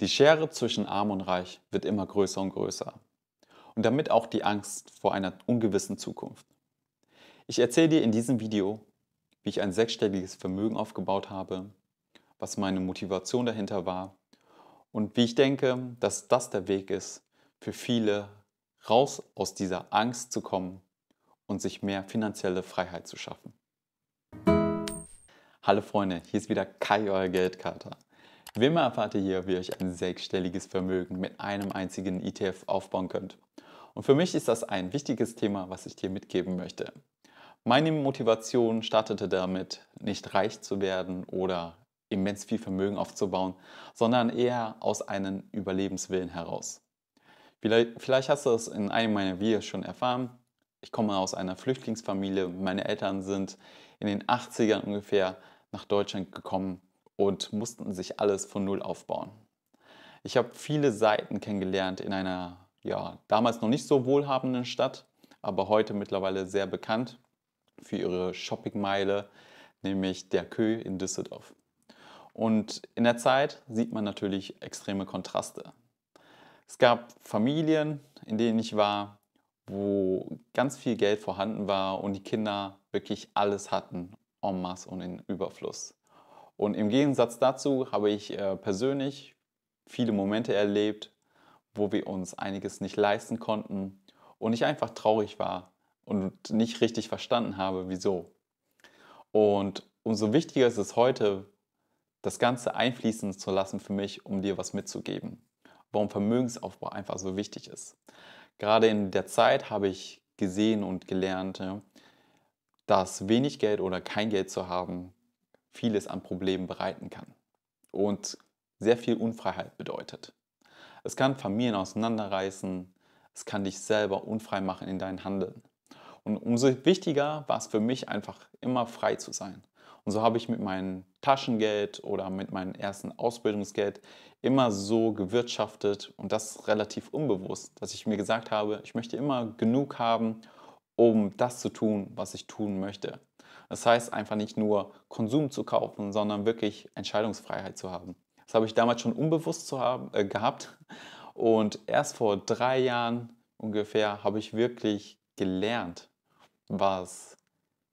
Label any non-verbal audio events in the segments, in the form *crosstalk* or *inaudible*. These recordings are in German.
Die Schere zwischen Arm und Reich wird immer größer und größer. Und damit auch die Angst vor einer ungewissen Zukunft. Ich erzähle dir in diesem Video, wie ich ein sechsstelliges Vermögen aufgebaut habe, was meine Motivation dahinter war und wie ich denke, dass das der Weg ist, für viele raus aus dieser Angst zu kommen und sich mehr finanzielle Freiheit zu schaffen. Hallo Freunde, hier ist wieder Kai, euer Geldkater. Wie immer erfahrt ihr hier, wie ihr euch ein sechsstelliges Vermögen mit einem einzigen ETF aufbauen könnt. Und für mich ist das ein wichtiges Thema, was ich dir mitgeben möchte. Meine Motivation startete damit, nicht reich zu werden oder immens viel Vermögen aufzubauen, sondern eher aus einem Überlebenswillen heraus. Vielleicht, vielleicht hast du es in einem meiner Videos schon erfahren. Ich komme aus einer Flüchtlingsfamilie. Meine Eltern sind in den 80ern ungefähr nach Deutschland gekommen und mussten sich alles von Null aufbauen. Ich habe viele Seiten kennengelernt in einer ja, damals noch nicht so wohlhabenden Stadt, aber heute mittlerweile sehr bekannt für ihre Shoppingmeile, nämlich der Kö in Düsseldorf. Und in der Zeit sieht man natürlich extreme Kontraste. Es gab Familien, in denen ich war, wo ganz viel Geld vorhanden war und die Kinder wirklich alles hatten, en masse und in Überfluss. Und im Gegensatz dazu habe ich äh, persönlich viele Momente erlebt, wo wir uns einiges nicht leisten konnten und ich einfach traurig war und nicht richtig verstanden habe, wieso. Und umso wichtiger ist es heute, das Ganze einfließen zu lassen für mich, um dir was mitzugeben. Warum Vermögensaufbau einfach so wichtig ist. Gerade in der Zeit habe ich gesehen und gelernt, dass wenig Geld oder kein Geld zu haben vieles an Problemen bereiten kann und sehr viel Unfreiheit bedeutet. Es kann Familien auseinanderreißen, es kann dich selber unfrei machen in deinen Handeln. Und umso wichtiger war es für mich einfach immer frei zu sein. Und so habe ich mit meinem Taschengeld oder mit meinem ersten Ausbildungsgeld immer so gewirtschaftet und das relativ unbewusst, dass ich mir gesagt habe, ich möchte immer genug haben, um das zu tun, was ich tun möchte. Das heißt einfach nicht nur Konsum zu kaufen, sondern wirklich Entscheidungsfreiheit zu haben. Das habe ich damals schon unbewusst zu haben, äh, gehabt und erst vor drei Jahren ungefähr habe ich wirklich gelernt, was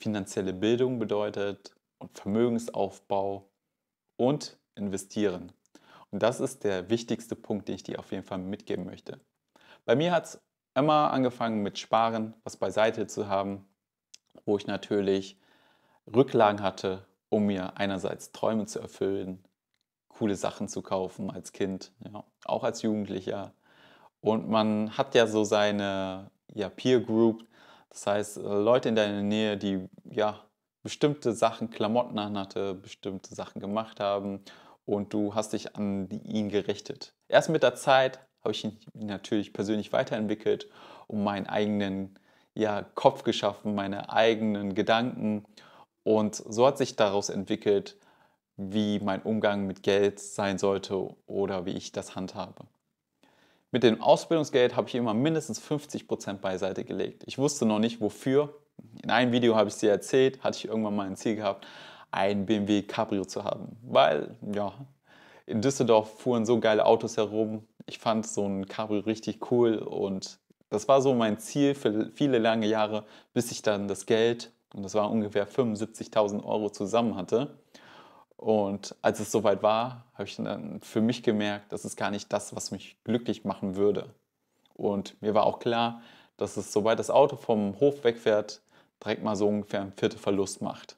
finanzielle Bildung bedeutet und Vermögensaufbau und investieren. Und das ist der wichtigste Punkt, den ich dir auf jeden Fall mitgeben möchte. Bei mir hat es immer angefangen mit Sparen, was beiseite zu haben, wo ich natürlich Rücklagen hatte, um mir einerseits Träume zu erfüllen, coole Sachen zu kaufen als Kind, ja, auch als Jugendlicher. Und man hat ja so seine ja, Peer Group, das heißt äh, Leute in deiner Nähe, die ja bestimmte Sachen, Klamotten anhatte, bestimmte Sachen gemacht haben und du hast dich an ihn gerichtet. Erst mit der Zeit habe ich ihn natürlich persönlich weiterentwickelt und meinen eigenen ja, Kopf geschaffen, meine eigenen Gedanken und so hat sich daraus entwickelt, wie mein Umgang mit Geld sein sollte oder wie ich das handhabe. Mit dem Ausbildungsgeld habe ich immer mindestens 50% Prozent beiseite gelegt. Ich wusste noch nicht wofür. In einem Video habe ich es dir erzählt, hatte ich irgendwann mal ein Ziel gehabt, ein BMW Cabrio zu haben. Weil, ja, in Düsseldorf fuhren so geile Autos herum. Ich fand so ein Cabrio richtig cool und das war so mein Ziel für viele lange Jahre, bis ich dann das Geld und das war ungefähr 75.000 Euro zusammen hatte. Und als es soweit war, habe ich dann für mich gemerkt, das ist gar nicht das, was mich glücklich machen würde. Und mir war auch klar, dass es, sobald das Auto vom Hof wegfährt, direkt mal so ungefähr ein Viertel Verlust macht.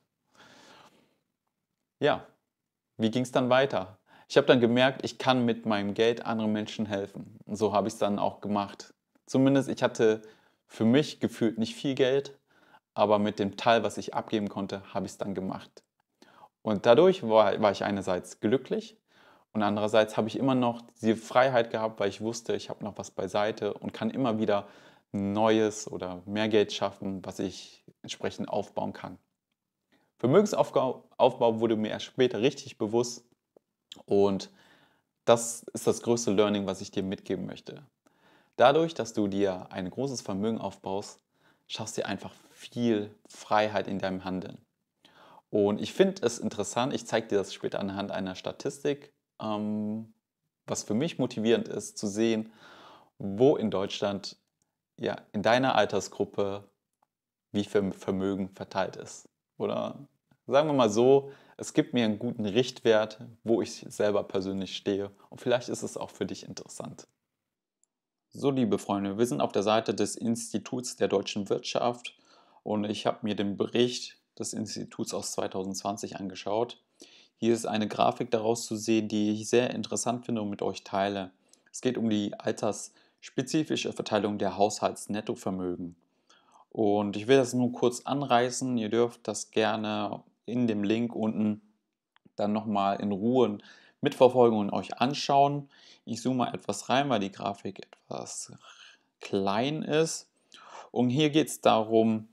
Ja, wie ging es dann weiter? Ich habe dann gemerkt, ich kann mit meinem Geld anderen Menschen helfen. Und so habe ich es dann auch gemacht. Zumindest ich hatte für mich gefühlt nicht viel Geld, aber mit dem Teil, was ich abgeben konnte, habe ich es dann gemacht. Und dadurch war, war ich einerseits glücklich und andererseits habe ich immer noch diese Freiheit gehabt, weil ich wusste, ich habe noch was beiseite und kann immer wieder Neues oder mehr Geld schaffen, was ich entsprechend aufbauen kann. Vermögensaufbau wurde mir erst später richtig bewusst und das ist das größte Learning, was ich dir mitgeben möchte. Dadurch, dass du dir ein großes Vermögen aufbaust, schaffst du dir einfach viel Freiheit in deinem Handeln. Und ich finde es interessant, ich zeige dir das später anhand einer Statistik, ähm, was für mich motivierend ist, zu sehen, wo in Deutschland, ja, in deiner Altersgruppe, wie viel Vermögen verteilt ist. Oder sagen wir mal so, es gibt mir einen guten Richtwert, wo ich selber persönlich stehe. Und vielleicht ist es auch für dich interessant. So, liebe Freunde, wir sind auf der Seite des Instituts der deutschen Wirtschaft und ich habe mir den Bericht des Instituts aus 2020 angeschaut. Hier ist eine Grafik daraus zu sehen, die ich sehr interessant finde und mit euch teile. Es geht um die altersspezifische Verteilung der Haushaltsnettovermögen. Und ich will das nur kurz anreißen. Ihr dürft das gerne in dem Link unten dann nochmal in Ruhe mitverfolgen und euch anschauen. Ich zoome mal etwas rein, weil die Grafik etwas klein ist. Und hier geht es darum,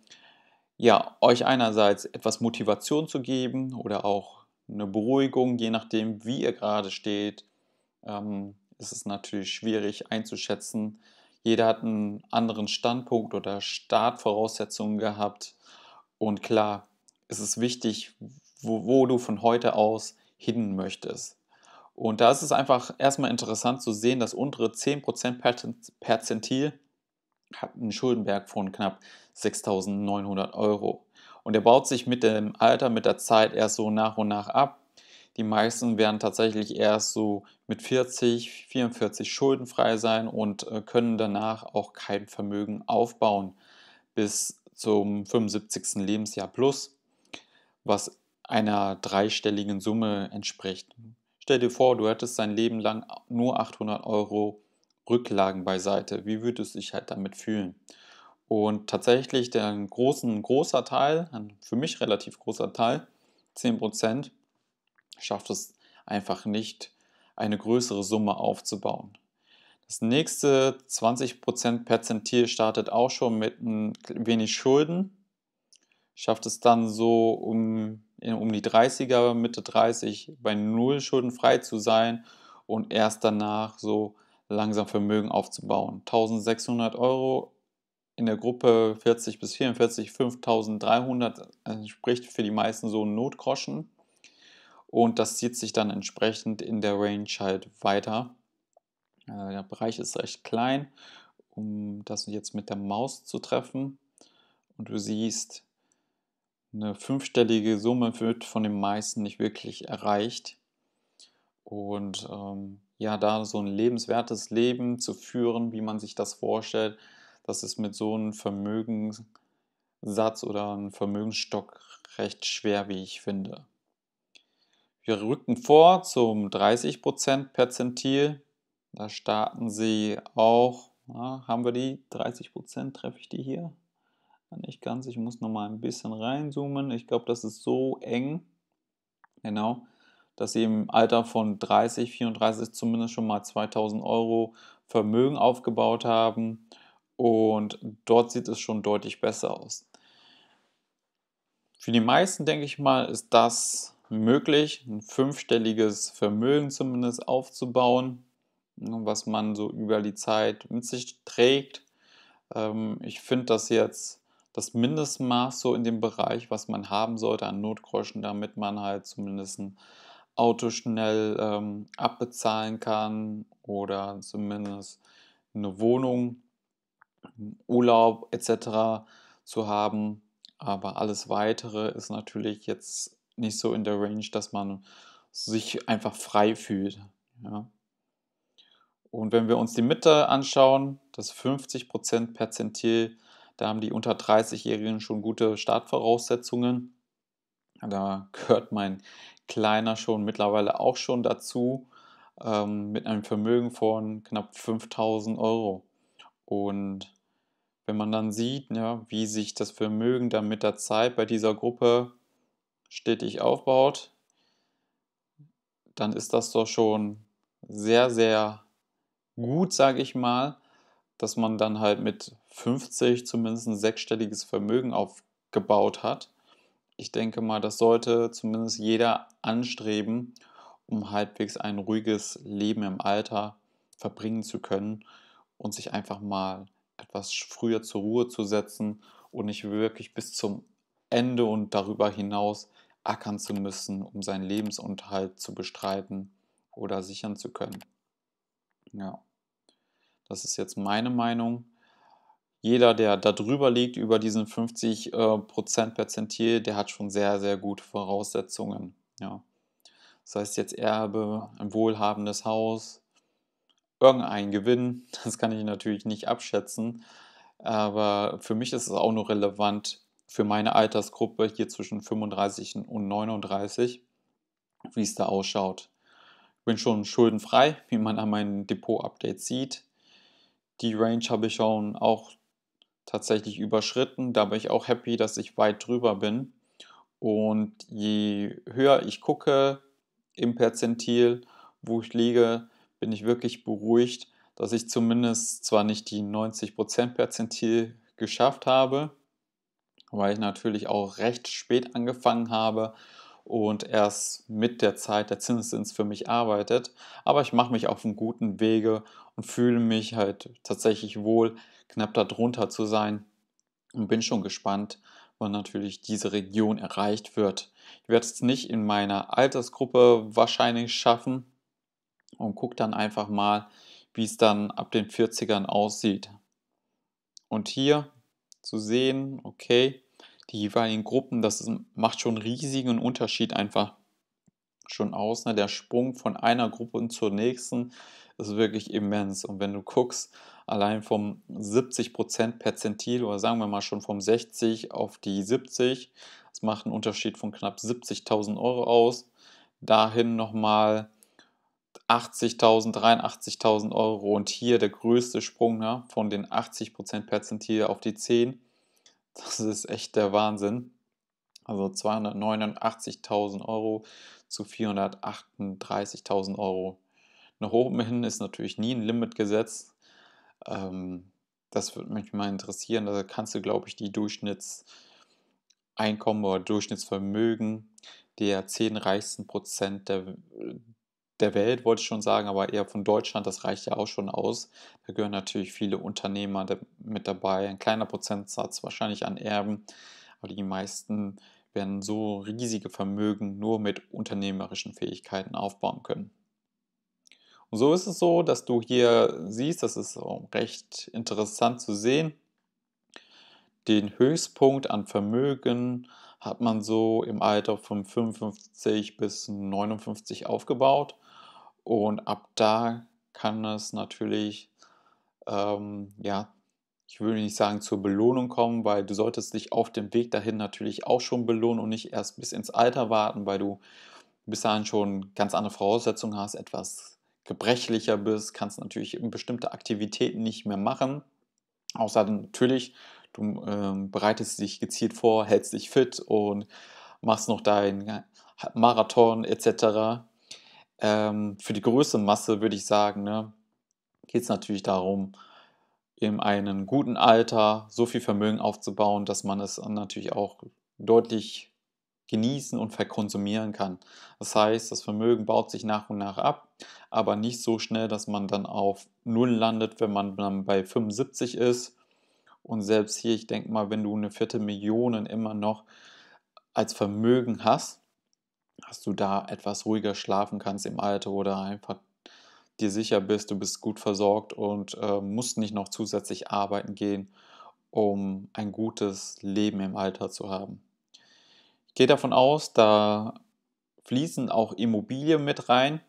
ja, euch einerseits etwas Motivation zu geben oder auch eine Beruhigung, je nachdem, wie ihr gerade steht. Ähm, ist es natürlich schwierig einzuschätzen. Jeder hat einen anderen Standpunkt oder Startvoraussetzungen gehabt. Und klar, es ist wichtig, wo, wo du von heute aus hin möchtest. Und da ist es einfach erstmal interessant zu sehen, dass untere 10% Perzentil hat einen Schuldenberg von knapp 6.900 Euro. Und er baut sich mit dem Alter, mit der Zeit erst so nach und nach ab. Die meisten werden tatsächlich erst so mit 40, 44 schuldenfrei sein und äh, können danach auch kein Vermögen aufbauen bis zum 75. Lebensjahr plus, was einer dreistelligen Summe entspricht. Stell dir vor, du hättest dein Leben lang nur 800 Euro Rücklagen beiseite. Wie würdest du dich halt damit fühlen? Und tatsächlich der großen, großer Teil, ein für mich relativ großer Teil, 10%, schafft es einfach nicht, eine größere Summe aufzubauen. Das nächste 20% Perzentil startet auch schon mit ein wenig Schulden, schafft es dann so um, um die 30er, Mitte 30 bei null Schulden frei zu sein und erst danach so langsam Vermögen aufzubauen. 1600 Euro in der Gruppe 40 bis 44, 5300 entspricht für die meisten so Notgroschen. Und das zieht sich dann entsprechend in der Range halt weiter. Äh, der Bereich ist recht klein, um das jetzt mit der Maus zu treffen. Und du siehst, eine fünfstellige Summe wird von den meisten nicht wirklich erreicht. Und ähm, ja da so ein lebenswertes Leben zu führen, wie man sich das vorstellt, das ist mit so einem Vermögenssatz oder einem Vermögensstock recht schwer, wie ich finde. Wir rücken vor zum 30% Perzentil. Da starten sie auch. Na, haben wir die 30%? Treffe ich die hier? Ah, nicht ganz. Ich muss noch mal ein bisschen reinzoomen. Ich glaube, das ist so eng. Genau dass sie im Alter von 30, 34 zumindest schon mal 2000 Euro Vermögen aufgebaut haben und dort sieht es schon deutlich besser aus. Für die meisten, denke ich mal, ist das möglich, ein fünfstelliges Vermögen zumindest aufzubauen, was man so über die Zeit mit sich trägt. Ähm, ich finde das jetzt das Mindestmaß so in dem Bereich, was man haben sollte an Notgroschen, damit man halt zumindest ein Auto schnell ähm, abbezahlen kann oder zumindest eine Wohnung, Urlaub etc. zu haben. Aber alles weitere ist natürlich jetzt nicht so in der Range, dass man sich einfach frei fühlt. Ja. Und wenn wir uns die Mitte anschauen, das 50% Perzentil, da haben die unter 30-Jährigen schon gute Startvoraussetzungen. Da gehört mein kleiner schon mittlerweile auch schon dazu ähm, mit einem Vermögen von knapp 5000 Euro. Und wenn man dann sieht, ja, ne, wie sich das Vermögen dann mit der Zeit bei dieser Gruppe stetig aufbaut, dann ist das doch schon sehr, sehr gut, sage ich mal, dass man dann halt mit 50 zumindest ein sechsstelliges Vermögen aufgebaut hat ich denke mal, das sollte zumindest jeder anstreben, um halbwegs ein ruhiges Leben im Alter verbringen zu können und sich einfach mal etwas früher zur Ruhe zu setzen und nicht wirklich bis zum Ende und darüber hinaus ackern zu müssen, um seinen Lebensunterhalt zu bestreiten oder sichern zu können. Ja, das ist jetzt meine Meinung jeder, der da drüber liegt, über diesen 50 äh, Prozent Perzentil, der hat schon sehr, sehr gute Voraussetzungen. Ja. Das heißt jetzt Erbe, ein wohlhabendes Haus, irgendein Gewinn, *laughs* das kann ich natürlich nicht abschätzen, aber für mich ist es auch nur relevant für meine Altersgruppe hier zwischen 35 und 39, wie es da ausschaut. Ich bin schon schuldenfrei, wie man an meinem Depot-Update sieht. Die Range habe ich schon auch tatsächlich überschritten. Da bin ich auch happy, dass ich weit drüber bin. Und je höher ich gucke im Perzentil, wo ich liege, bin ich wirklich beruhigt, dass ich zumindest zwar nicht die 90% Perzentil geschafft habe, weil ich natürlich auch recht spät angefangen habe und erst mit der Zeit der Zinseszins für mich arbeitet. Aber ich mache mich auf einem guten Wege und fühle mich halt tatsächlich wohl, knapp darunter zu sein und bin schon gespannt, wann natürlich diese Region erreicht wird. Ich werde es nicht in meiner Altersgruppe wahrscheinlich schaffen und gucke dann einfach mal, wie es dann ab den 40ern aussieht. Und hier zu sehen, okay, die jeweiligen Gruppen, das macht schon riesigen Unterschied einfach schon aus. Ne? Der Sprung von einer Gruppe zur nächsten ist wirklich immens. Und wenn du guckst, allein vom 70% Perzentil oder sagen wir mal schon vom 60 auf die 70, das macht einen Unterschied von knapp 70.000 Euro aus. Dahin nochmal 80.000, 83.000 Euro und hier der größte Sprung ne, von den 80% Perzentil auf die 10. Das ist echt der Wahnsinn. Also 289.000 Euro zu 438.000 Euro. Nach oben hin ist natürlich nie ein Limit gesetzt. Ähm, das würde mich mal interessieren. Da kannst du, glaube ich, die Durchschnittseinkommen oder Durchschnittsvermögen der zehn reichsten Prozent der, äh, der Welt, wollte ich schon sagen, aber eher von Deutschland, das reicht ja auch schon aus. Da gehören natürlich viele Unternehmer mit dabei, ein kleiner Prozentsatz wahrscheinlich an Erben, aber die meisten werden so riesige Vermögen nur mit unternehmerischen Fähigkeiten aufbauen können. Und so ist es so, dass du hier siehst, das ist recht interessant zu sehen, den Höchstpunkt an Vermögen hat man so im Alter von 55 bis 59 aufgebaut. Und ab da kann es natürlich, ähm, ja, ich würde nicht sagen zur Belohnung kommen, weil du solltest dich auf dem Weg dahin natürlich auch schon belohnen und nicht erst bis ins Alter warten, weil du bis dahin schon ganz andere Voraussetzungen hast, etwas gebrechlicher bist, kannst natürlich bestimmte Aktivitäten nicht mehr machen. Außer natürlich, du ähm, bereitest dich gezielt vor, hältst dich fit und machst noch deinen Marathon etc. Ähm, für die größte Masse würde ich sagen, ne, geht es natürlich darum, in einem guten Alter so viel Vermögen aufzubauen, dass man es natürlich auch deutlich genießen und verkonsumieren kann. Das heißt, das Vermögen baut sich nach und nach ab, aber nicht so schnell, dass man dann auf Null landet, wenn man dann bei 75 ist. Und selbst hier, ich denke mal, wenn du eine vierte Million immer noch als Vermögen hast, dass du da etwas ruhiger schlafen kannst im Alter oder einfach dir sicher bist, du bist gut versorgt und äh, musst nicht noch zusätzlich arbeiten gehen, um ein gutes Leben im Alter zu haben gehe davon aus, da fließen auch Immobilien mit rein.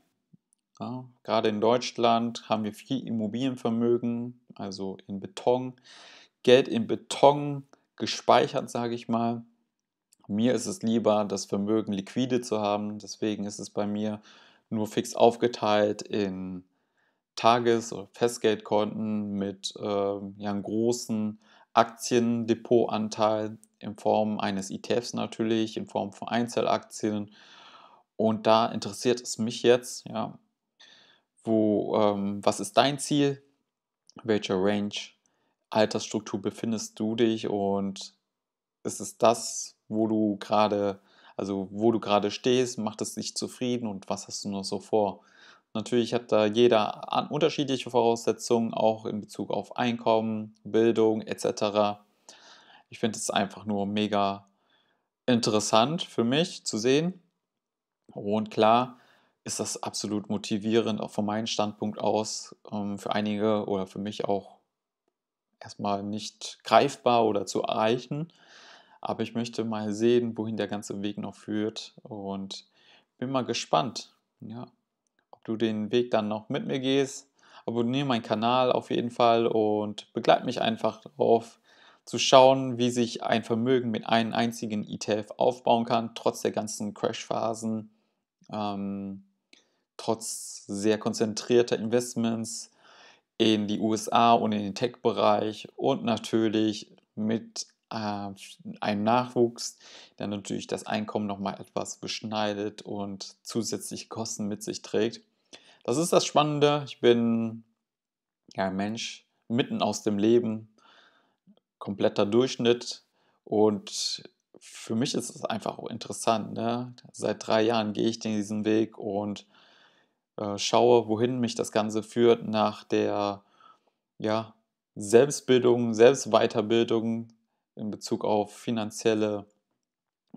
Ja, gerade in Deutschland haben wir viel Immobilienvermögen, also in Beton, Geld in Beton gespeichert, sage ich mal. Mir ist es lieber, das Vermögen liquide zu haben. Deswegen ist es bei mir nur fix aufgeteilt in Tages- oder Festgeldkonten mit äh, ja, einem großen Aktiendepotanteil in Form eines ETFs natürlich, in Form von Einzelaktien. Und da interessiert es mich jetzt, ja, wo, ähm, was ist dein Ziel? Welcher Range, Altersstruktur befindest du dich und ist es das, wo du gerade, also wo du gerade stehst, macht es dich zufrieden und was hast du noch so vor? Natürlich hat da jeder unterschiedliche Voraussetzungen, auch in Bezug auf Einkommen, Bildung etc. Ich finde es einfach nur mega interessant für mich zu sehen. Und klar ist das absolut motivierend, auch von meinem Standpunkt aus, ähm, für einige oder für mich auch erstmal nicht greifbar oder zu erreichen. Aber ich möchte mal sehen, wohin der ganze Weg noch führt und bin mal gespannt. Ja du den Weg dann noch mit mir gehst. Abonniere meinen Kanal auf jeden Fall und begleite mich einfach darauf, zu schauen, wie sich ein Vermögen mit einem einzigen ETF aufbauen kann, trotz der ganzen Crashphasen, ähm, trotz sehr konzentrierter Investments in die USA und in den Tech-Bereich und natürlich mit äh, einem Nachwuchs, der natürlich das Einkommen nochmal etwas beschneidet und zusätzliche Kosten mit sich trägt. Das ist das Spannende. Ich bin ja Mensch mitten aus dem Leben, kompletter Durchschnitt und für mich ist es einfach auch interessant. Ne? Seit drei Jahren gehe ich diesen Weg und äh, schaue, wohin mich das Ganze führt nach der ja, Selbstbildung, Selbstweiterbildung in Bezug auf finanzielle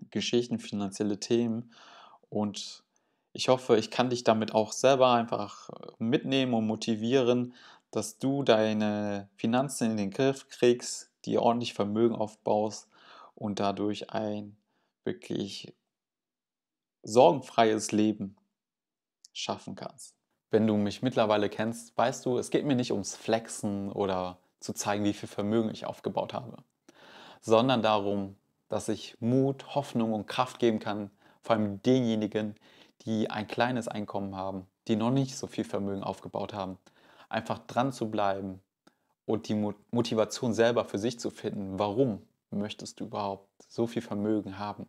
Geschichten, finanzielle Themen und ich hoffe, ich kann dich damit auch selber einfach mitnehmen und motivieren, dass du deine Finanzen in den Griff kriegst, dir ordentlich Vermögen aufbaust und dadurch ein wirklich sorgenfreies Leben schaffen kannst. Wenn du mich mittlerweile kennst, weißt du, es geht mir nicht ums Flexen oder zu zeigen, wie viel Vermögen ich aufgebaut habe, sondern darum, dass ich Mut, Hoffnung und Kraft geben kann, vor allem denjenigen, die ein kleines Einkommen haben, die noch nicht so viel Vermögen aufgebaut haben, einfach dran zu bleiben und die Motivation selber für sich zu finden, warum möchtest du überhaupt so viel Vermögen haben?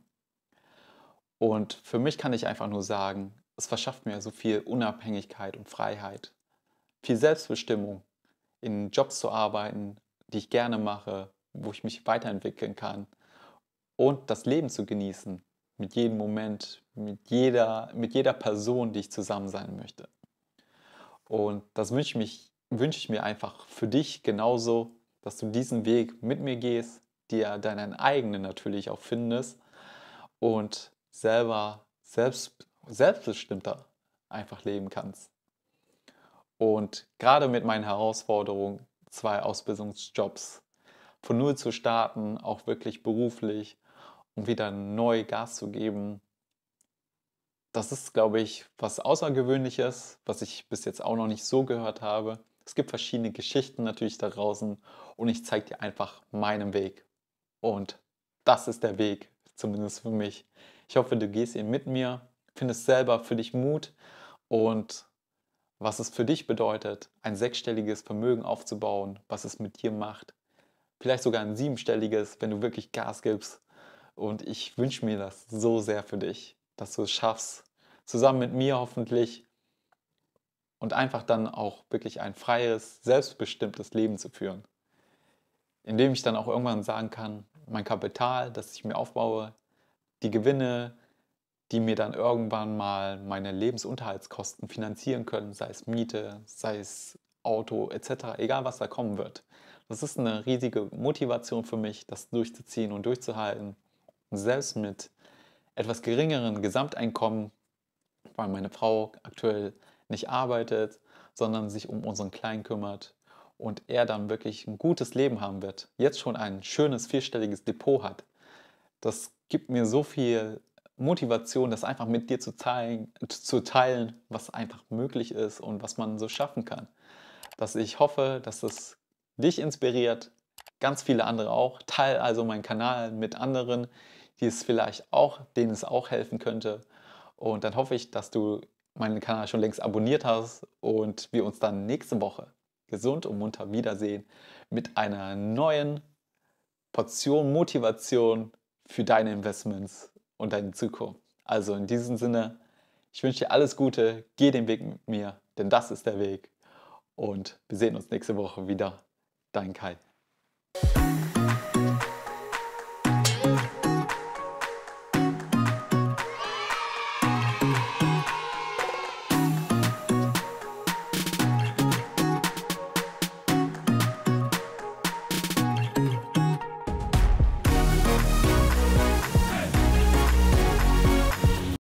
Und für mich kann ich einfach nur sagen, es verschafft mir so viel Unabhängigkeit und Freiheit, viel Selbstbestimmung, in Jobs zu arbeiten, die ich gerne mache, wo ich mich weiterentwickeln kann und das Leben zu genießen, mit jedem Moment, mit jeder, mit jeder Person, die ich zusammen sein möchte. Und das wünsche ich, mich, ich mir einfach für dich genauso, dass du diesen Weg mit mir gehst, dir deinen eigenen natürlich auch findest und selber selbst, selbstbestimmter einfach leben kannst. Und gerade mit meinen Herausforderungen, zwei Ausbildungsjobs von null zu starten, auch wirklich beruflich und wieder neu Gas zu geben. Das ist, glaube ich, was Außergewöhnliches, was ich bis jetzt auch noch nicht so gehört habe. Es gibt verschiedene Geschichten natürlich da draußen und ich zeige dir einfach meinen Weg. Und das ist der Weg, zumindest für mich. Ich hoffe, du gehst ihn mit mir, findest selber für dich Mut und was es für dich bedeutet, ein sechsstelliges Vermögen aufzubauen, was es mit dir macht. Vielleicht sogar ein siebenstelliges, wenn du wirklich Gas gibst und ich wünsche mir das so sehr für dich, dass du es schaffst, zusammen mit mir hoffentlich und einfach dann auch wirklich ein freies, selbstbestimmtes Leben zu führen, indem ich dann auch irgendwann sagen kann, mein Kapital, das ich mir aufbaue, die Gewinne, die mir dann irgendwann mal meine Lebensunterhaltskosten finanzieren können, sei es Miete, sei es Auto etc., egal was da kommen wird. Das ist eine riesige Motivation für mich, das durchzuziehen und durchzuhalten selbst mit etwas geringeren Gesamteinkommen, weil meine Frau aktuell nicht arbeitet, sondern sich um unseren Kleinen kümmert und er dann wirklich ein gutes Leben haben wird, jetzt schon ein schönes vierstelliges Depot hat. Das gibt mir so viel Motivation, das einfach mit dir zu, teilen, zu teilen, was einfach möglich ist und was man so schaffen kann. Dass ich hoffe, dass es dich inspiriert, ganz viele andere auch. Teil also meinen Kanal mit anderen, die es vielleicht auch, denen es auch helfen könnte. Und dann hoffe ich, dass du meinen Kanal schon längst abonniert hast und wir uns dann nächste Woche gesund und munter wiedersehen mit einer neuen Portion Motivation für deine Investments und deine Zukunft. Also in diesem Sinne, ich wünsche dir alles Gute, geh den Weg mit mir, denn das ist der Weg. Und wir sehen uns nächste Woche wieder. Dein Kai.